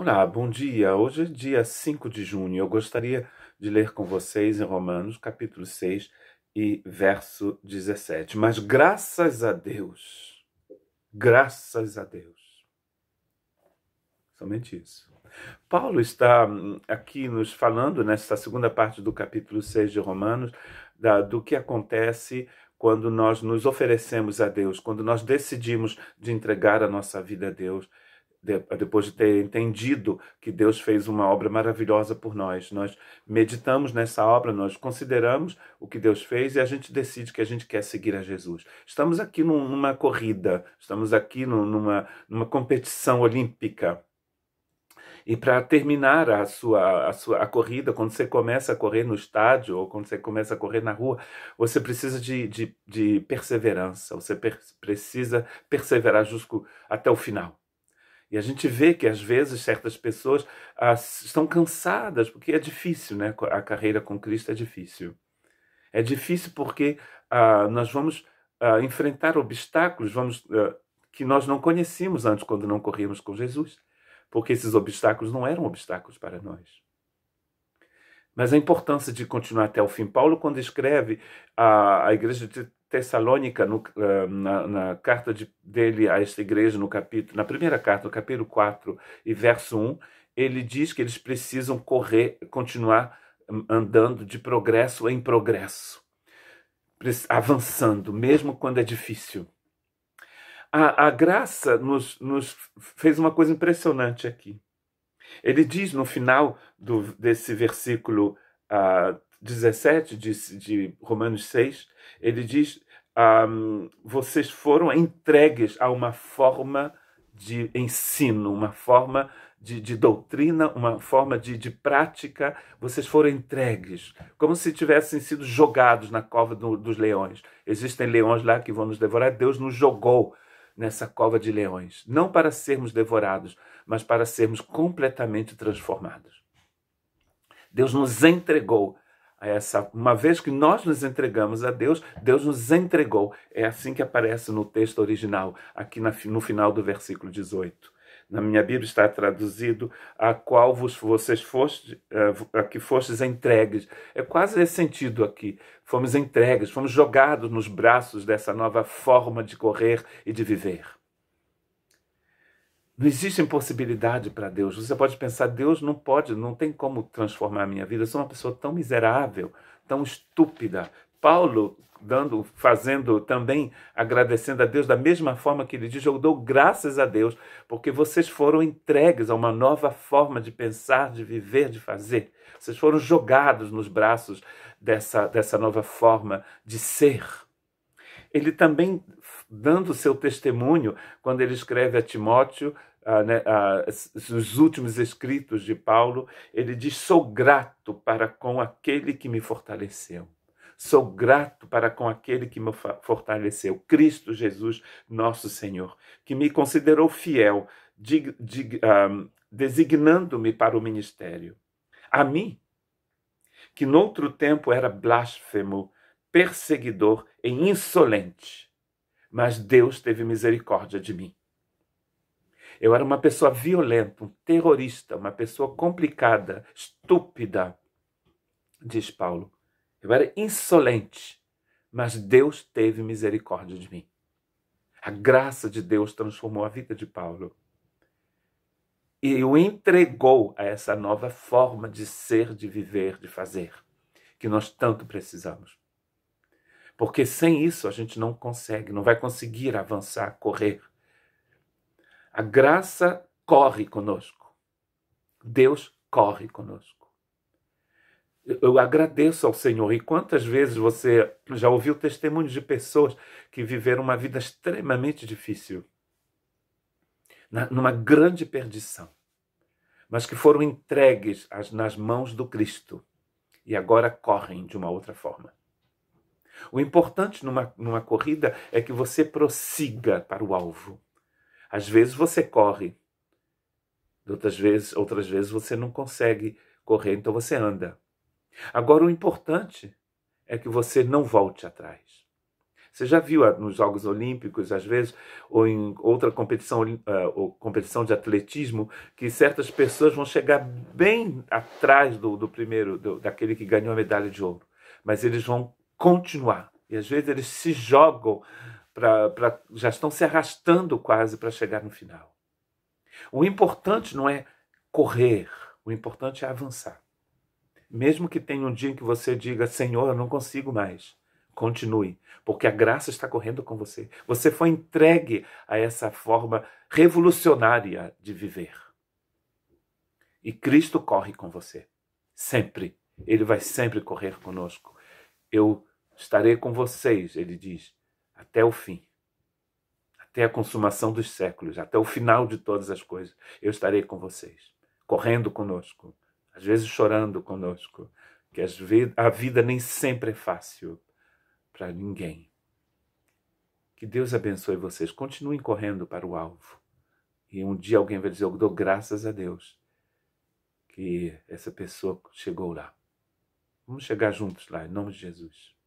Olá, bom dia. Hoje é dia 5 de junho. Eu gostaria de ler com vocês em Romanos, capítulo 6 e verso 17. Mas graças a Deus, graças a Deus. Somente isso. Paulo está hum, aqui nos falando, nesta segunda parte do capítulo 6 de Romanos, da, do que acontece quando nós nos oferecemos a Deus, quando nós decidimos de entregar a nossa vida a Deus depois de ter entendido que Deus fez uma obra maravilhosa por nós. Nós meditamos nessa obra, nós consideramos o que Deus fez e a gente decide que a gente quer seguir a Jesus. Estamos aqui numa corrida, estamos aqui numa, numa competição olímpica. E para terminar a sua, a sua a corrida, quando você começa a correr no estádio ou quando você começa a correr na rua, você precisa de, de, de perseverança, você per, precisa perseverar jusco, até o final. E a gente vê que às vezes certas pessoas ah, estão cansadas, porque é difícil, né? A carreira com Cristo é difícil. É difícil porque ah, nós vamos ah, enfrentar obstáculos vamos, ah, que nós não conhecíamos antes quando não corríamos com Jesus, porque esses obstáculos não eram obstáculos para nós. Mas a importância de continuar até o fim. Paulo, quando escreve a, a igreja de Tessalônica, no, eh, na, na, carta de, dele a esta igreja, no capítulo, na primeira carta, no capítulo 4 e verso 1, ele diz que eles precisam correr, continuar andando de progresso em progresso, avançando, mesmo quando é difícil. A, a graça nos, nos fez uma coisa impressionante aqui. Ele diz no final do, desse versículo uh, 17 de, de Romanos 6, ele diz: um, vocês foram entregues a uma forma de ensino, uma forma de, de doutrina, uma forma de, de, prática, vocês foram entregues, como se tivessem sido jogados na cova do, dos leões. Existem leões lá que vão nos devorar, Deus nos jogou nessa cova de leões, não para sermos devorados, mas para sermos completamente transformados. Deus nos entregou essa, uma vez que nós nos entregamos a Deus, Deus nos entregou. É assim que aparece no texto original, aqui na, no final do versículo 18. Na minha Bíblia está traduzido a qual vos vocês foste, eh, a que fostes entregues. É quase esse sentido aqui. Fomos entregues, fomos jogados nos braços dessa nova forma de correr e de viver. Não existe impossibilidade para Deus. Você pode pensar, Deus não pode, não tem como transformar a minha vida. Eu sou uma pessoa tão miserável, tão estúpida. Paulo dando, fazendo também, agradecendo a Deus da mesma forma que ele diz, eu dou graças a Deus, porque vocês foram entregues a uma nova forma de pensar, de viver, de fazer. Vocês foram jogados nos braços dessa, dessa nova forma de ser. Ele também dando seu testemunho quando ele escreve a Timóteo, ah, né, ah, os últimos escritos de Paulo, ele diz: Sou grato para com aquele que me fortaleceu. Sou grato para com aquele que me fortaleceu, Cristo Jesus, nosso Senhor, que me considerou fiel, de, de, designando-me para o ministério. A mim, que noutro tempo era blasfemo, perseguidor e insolente mas Deus teve misericórdia de mim. Eu era uma pessoa violenta, um terrorista, uma pessoa complicada, estúpida, diz Paulo. Eu era insolente, mas Deus teve misericórdia de mim. A graça de Deus transformou a vida de Paulo e o entregou a essa nova forma de ser, de viver, de fazer, que nós tanto precisamos. Porque sem isso a gente não consegue, não vai conseguir avançar, correr. A graça corre conosco. Deus corre conosco. Eu agradeço ao Senhor. E quantas vezes você já ouviu testemunhos de pessoas que viveram uma vida extremamente difícil, numa grande perdição, mas que foram entregues nas mãos do Cristo e agora correm de uma outra forma. O importante numa, numa corrida é que você prossiga para o alvo. Às vezes você corre, outras vezes, outras vezes você não consegue correr, então você anda. Agora, o importante é que você não volte atrás. Você já viu ah, nos Jogos Olímpicos, às vezes, ou em outra competição, ah, ou competição de atletismo, que certas pessoas vão chegar bem atrás do, do primeiro, do, daquele que ganhou a medalha de ouro. Mas eles vão continuar. E às vezes eles se jogam, pra, pra já estão se arrastando quase para chegar no final. O importante não é correr, o importante é avançar. Mesmo que tenha um dia em que você diga, Senhor, eu não consigo mais, continue, porque a graça está correndo com você. Você foi entregue a essa forma revolucionária de viver. E Cristo corre com você, sempre. Ele vai sempre correr conosco. Eu Estarei com vocês, ele diz, até o fim, até a consumação dos séculos, até o final de todas as coisas. Eu estarei com vocês, correndo conosco, às vezes chorando conosco, que a vida nem sempre é fácil para ninguém. Que Deus abençoe vocês. Continuem correndo para o alvo. E um dia alguém vai dizer: Eu dou graças a Deus que essa pessoa chegou lá. Vamos chegar juntos lá, em nome de Jesus.